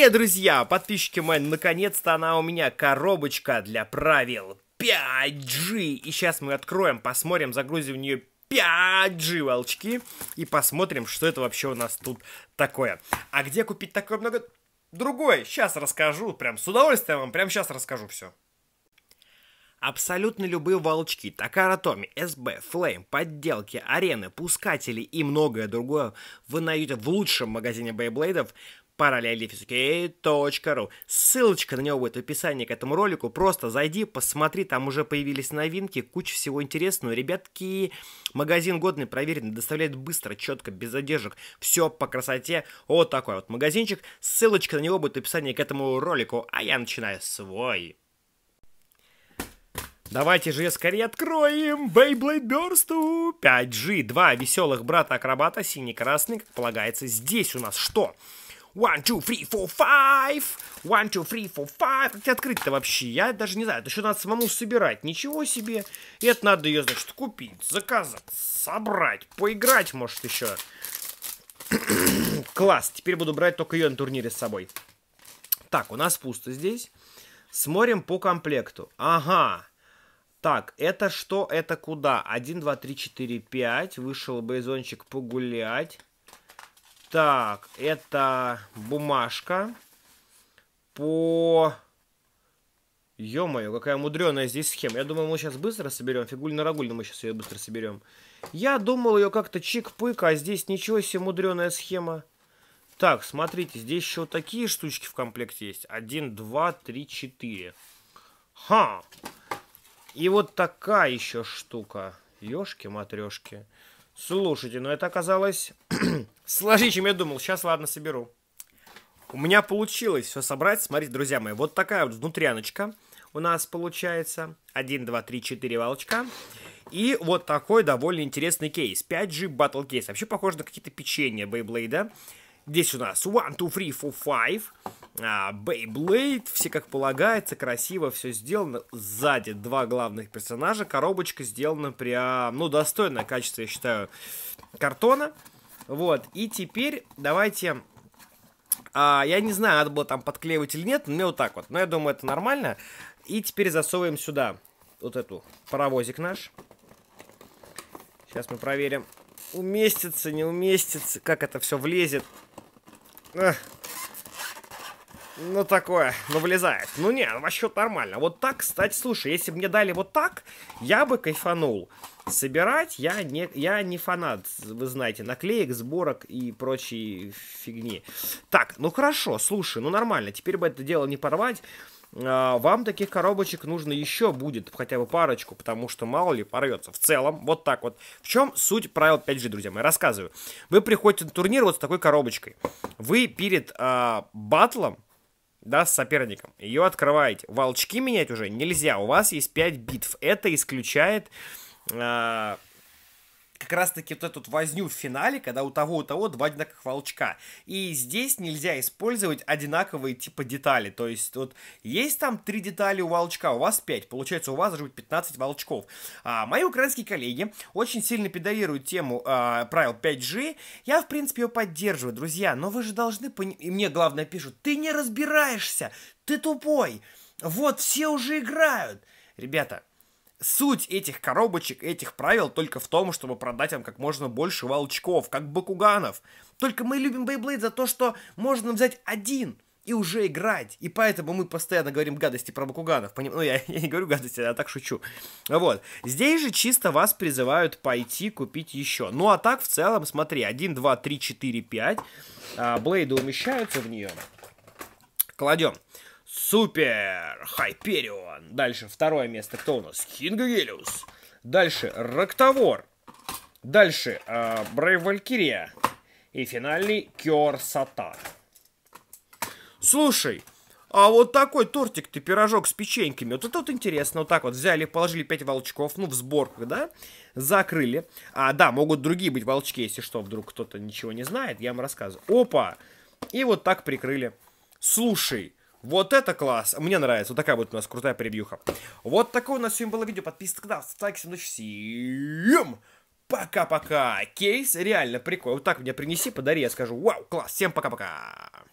Привет, друзья, подписчики мои, наконец-то она у меня, коробочка для правил 5G. И сейчас мы откроем, посмотрим, загрузим в нее 5G волчки и посмотрим, что это вообще у нас тут такое. А где купить такое много? Другой, сейчас расскажу, прям с удовольствием вам, прям сейчас расскажу все. Абсолютно любые волчки, Такаратоми, СБ, Флейм, подделки, арены, пускатели и многое другое вы найдете в лучшем магазине бейблейдов параллелифизикей.ру. Ссылочка на него будет в описании к этому ролику. Просто зайди, посмотри, там уже появились новинки, куча всего интересного. Ребятки, магазин годный, проверенный, доставляет быстро, четко, без задержек. Все по красоте. Вот такой вот магазинчик. Ссылочка на него будет в описании к этому ролику. А я начинаю свой. Давайте же скорее откроем Beyblade Burst 5G. Два веселых брата-акробата, синий-красный, как полагается. Здесь у нас что? Что? One, two, three, four, five. One, two, three, four, five. Как тебе открыть-то вообще? Я даже не знаю. Это еще надо самому собирать. Ничего себе. И это надо ее, значит, купить, заказать, собрать, поиграть, может, еще. Класс. Теперь буду брать только ее на турнире с собой. Так, у нас пусто здесь. Смотрим по комплекту. Ага. Так, это что, это куда? 1, 2, 3, 4, 5. Вышел бейзончик погулять. Так, это бумажка по... Ё-моё, какая мудреная здесь схема. Я думаю, мы сейчас быстро соберем. Фигульно-рагульно мы сейчас ее быстро соберем. Я думал ее как-то чик-пык, а здесь ничего себе мудреная схема. Так, смотрите, здесь еще вот такие штучки в комплекте есть. Один, два, три, четыре. Ха! И вот такая еще штука. ёшки матрешки. Слушайте, ну это оказалось сложнее, чем я думал. Сейчас, ладно, соберу. У меня получилось все собрать. Смотрите, друзья мои, вот такая вот внутряночка у нас получается. 1, 2, 3, 4 волчка. И вот такой довольно интересный кейс. 5G Battle кейс. Вообще похоже на какие-то печенья Бейблейда. Здесь у нас 1, 2, 3, 4, 5. Бейблейд, все как полагается, красиво все сделано. Сзади два главных персонажа. Коробочка сделана прям, ну, достойное качество, я считаю, картона. Вот, и теперь давайте... А, я не знаю, надо было там подклеивать или нет, но мне вот так вот. Но я думаю, это нормально. И теперь засовываем сюда вот эту паровозик наш. Сейчас мы проверим, уместится, не уместится, как это все влезет. Ну, такое, ну, влезает. Ну, не, ну, вообще нормально. Вот так, кстати, слушай, если бы мне дали вот так, я бы кайфанул. Собирать я не, я не фанат, вы знаете, наклеек, сборок и прочей фигни. Так, ну, хорошо, слушай, ну, нормально. Теперь бы это дело не порвать. А, вам таких коробочек нужно еще будет хотя бы парочку, потому что мало ли порвется. В целом, вот так вот. В чем суть правил 5G, друзья мои? Рассказываю. Вы приходите на турнир вот с такой коробочкой. Вы перед э, батлом, да, с соперником, ее открываете. Волчки менять уже нельзя. У вас есть 5 битв. Это исключает... Э, как раз-таки вот эту возню в финале, когда у того, у того два одинаковых волчка. И здесь нельзя использовать одинаковые типа детали. То есть вот есть там три детали у волчка, у вас пять. Получается, у вас должно быть 15 волчков. А мои украинские коллеги очень сильно педалируют тему а, правил 5G. Я, в принципе, ее поддерживаю, друзья. Но вы же должны... Пони... И мне главное пишут, ты не разбираешься, ты тупой. Вот, все уже играют. Ребята, суть этих коробочек, этих правил только в том, чтобы продать им как можно больше волчков, как бакуганов. Только мы любим Бейблейд за то, что можно взять один и уже играть. И поэтому мы постоянно говорим гадости про бакуганов. Поним... Ну, я, я не говорю гадости, я так шучу. Вот. Здесь же чисто вас призывают пойти купить еще. Ну, а так, в целом, смотри, 1, 2, 3, 4, 5. А, блейды умещаются в нее. Кладем. Супер! Хайперион! Дальше второе место. Кто у нас? Хингагелиус. Дальше Рактовор. Дальше э, Брейв Валькирия. И финальный Кёр Сатан. Слушай, а вот такой тортик ты, пирожок с печеньками. Вот это вот интересно. Вот так вот взяли, положили 5 волчков, ну, в сборках, да? Закрыли. А, да, могут другие быть волчки, если что, вдруг кто-то ничего не знает, я вам рассказываю. Опа! И вот так прикрыли. Слушай, вот это класс! Мне нравится. Вот такая будет у нас крутая превьюха. Вот такое у нас сегодня было видео. Подписывайтесь на канал, ставьте лайки, всем удачи, всем пока-пока! Кейс реально прикольный. Вот так мне принеси, подари, я скажу, вау, класс, всем пока-пока!